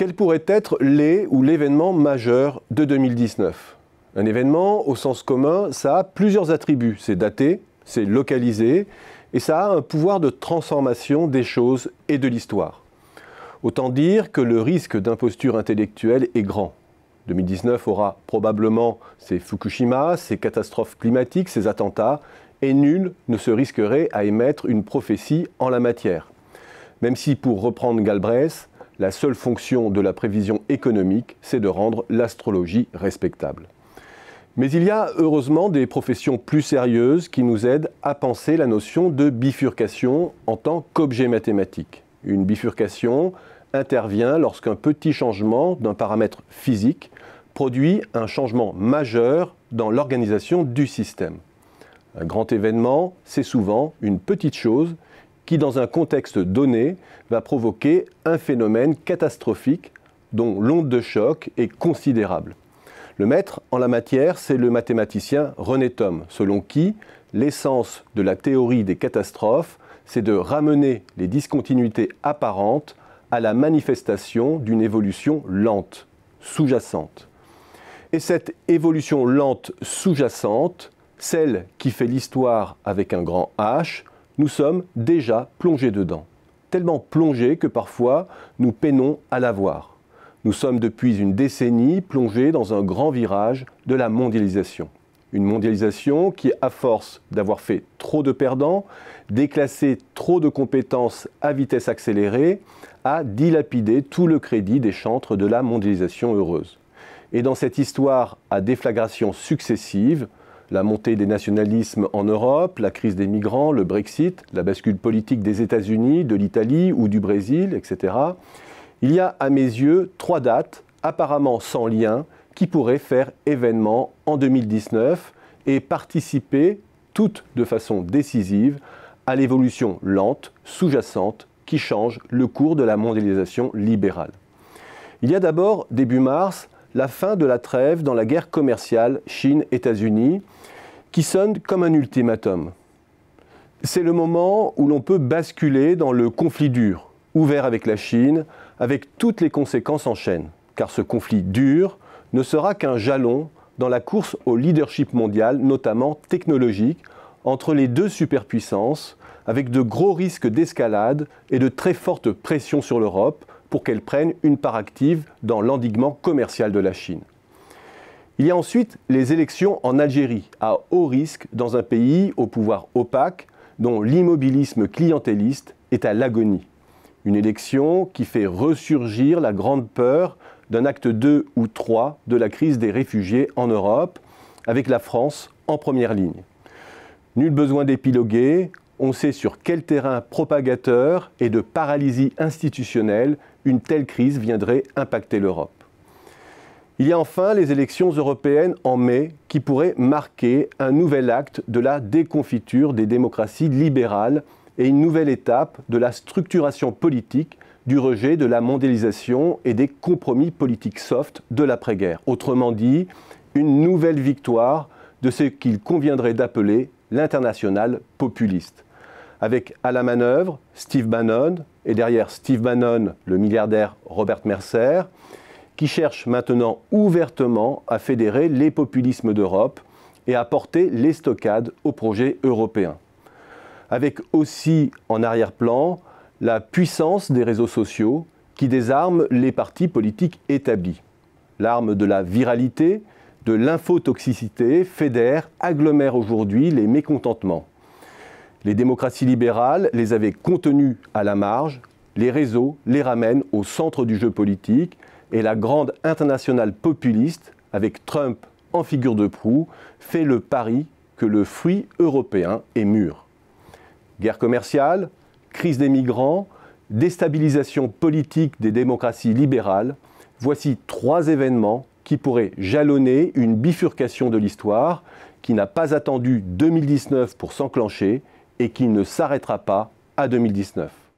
Quel pourrait être les ou l'événement majeur de 2019 Un événement, au sens commun, ça a plusieurs attributs. C'est daté, c'est localisé, et ça a un pouvoir de transformation des choses et de l'histoire. Autant dire que le risque d'imposture intellectuelle est grand. 2019 aura probablement ses Fukushima, ses catastrophes climatiques, ses attentats, et nul ne se risquerait à émettre une prophétie en la matière. Même si, pour reprendre Galbraith, la seule fonction de la prévision économique, c'est de rendre l'astrologie respectable. Mais il y a heureusement des professions plus sérieuses qui nous aident à penser la notion de bifurcation en tant qu'objet mathématique. Une bifurcation intervient lorsqu'un petit changement d'un paramètre physique produit un changement majeur dans l'organisation du système. Un grand événement, c'est souvent une petite chose qui, dans un contexte donné, va provoquer un phénomène catastrophique dont l'onde de choc est considérable. Le maître en la matière, c'est le mathématicien René Thom, selon qui l'essence de la théorie des catastrophes, c'est de ramener les discontinuités apparentes à la manifestation d'une évolution lente, sous-jacente. Et cette évolution lente sous-jacente, celle qui fait l'histoire avec un grand H, nous sommes déjà plongés dedans, tellement plongés que parfois nous peinons à l'avoir. Nous sommes depuis une décennie plongés dans un grand virage de la mondialisation. Une mondialisation qui, à force d'avoir fait trop de perdants, déclassé trop de compétences à vitesse accélérée, a dilapidé tout le crédit des chantres de la mondialisation heureuse. Et dans cette histoire à déflagration successive, la montée des nationalismes en Europe, la crise des migrants, le Brexit, la bascule politique des États-Unis, de l'Italie ou du Brésil, etc. Il y a à mes yeux trois dates, apparemment sans lien, qui pourraient faire événement en 2019 et participer, toutes de façon décisive, à l'évolution lente, sous-jacente, qui change le cours de la mondialisation libérale. Il y a d'abord, début mars, la fin de la trêve dans la guerre commerciale Chine-États-Unis, qui sonne comme un ultimatum. C'est le moment où l'on peut basculer dans le conflit dur, ouvert avec la Chine, avec toutes les conséquences en chaîne, car ce conflit dur ne sera qu'un jalon dans la course au leadership mondial, notamment technologique, entre les deux superpuissances, avec de gros risques d'escalade et de très fortes pressions sur l'Europe, pour qu'elle prenne une part active dans l'endiguement commercial de la Chine. Il y a ensuite les élections en Algérie, à haut risque, dans un pays au pouvoir opaque, dont l'immobilisme clientéliste est à l'agonie. Une élection qui fait ressurgir la grande peur d'un acte 2 ou 3 de la crise des réfugiés en Europe, avec la France en première ligne. Nul besoin d'épiloguer, on sait sur quel terrain propagateur et de paralysie institutionnelle une telle crise viendrait impacter l'Europe. Il y a enfin les élections européennes en mai qui pourraient marquer un nouvel acte de la déconfiture des démocraties libérales et une nouvelle étape de la structuration politique du rejet de la mondialisation et des compromis politiques soft de l'après-guerre. Autrement dit, une nouvelle victoire de ce qu'il conviendrait d'appeler l'international populiste avec à la manœuvre Steve Bannon, et derrière Steve Bannon, le milliardaire Robert Mercer, qui cherche maintenant ouvertement à fédérer les populismes d'Europe et à porter les stockades au projet européen. Avec aussi en arrière-plan la puissance des réseaux sociaux qui désarment les partis politiques établis. L'arme de la viralité, de l'infotoxicité fédère, agglomère aujourd'hui les mécontentements. Les démocraties libérales les avaient contenues à la marge, les réseaux les ramènent au centre du jeu politique et la grande internationale populiste, avec Trump en figure de proue, fait le pari que le fruit européen est mûr. Guerre commerciale, crise des migrants, déstabilisation politique des démocraties libérales, voici trois événements qui pourraient jalonner une bifurcation de l'histoire qui n'a pas attendu 2019 pour s'enclencher et qui ne s'arrêtera pas à 2019.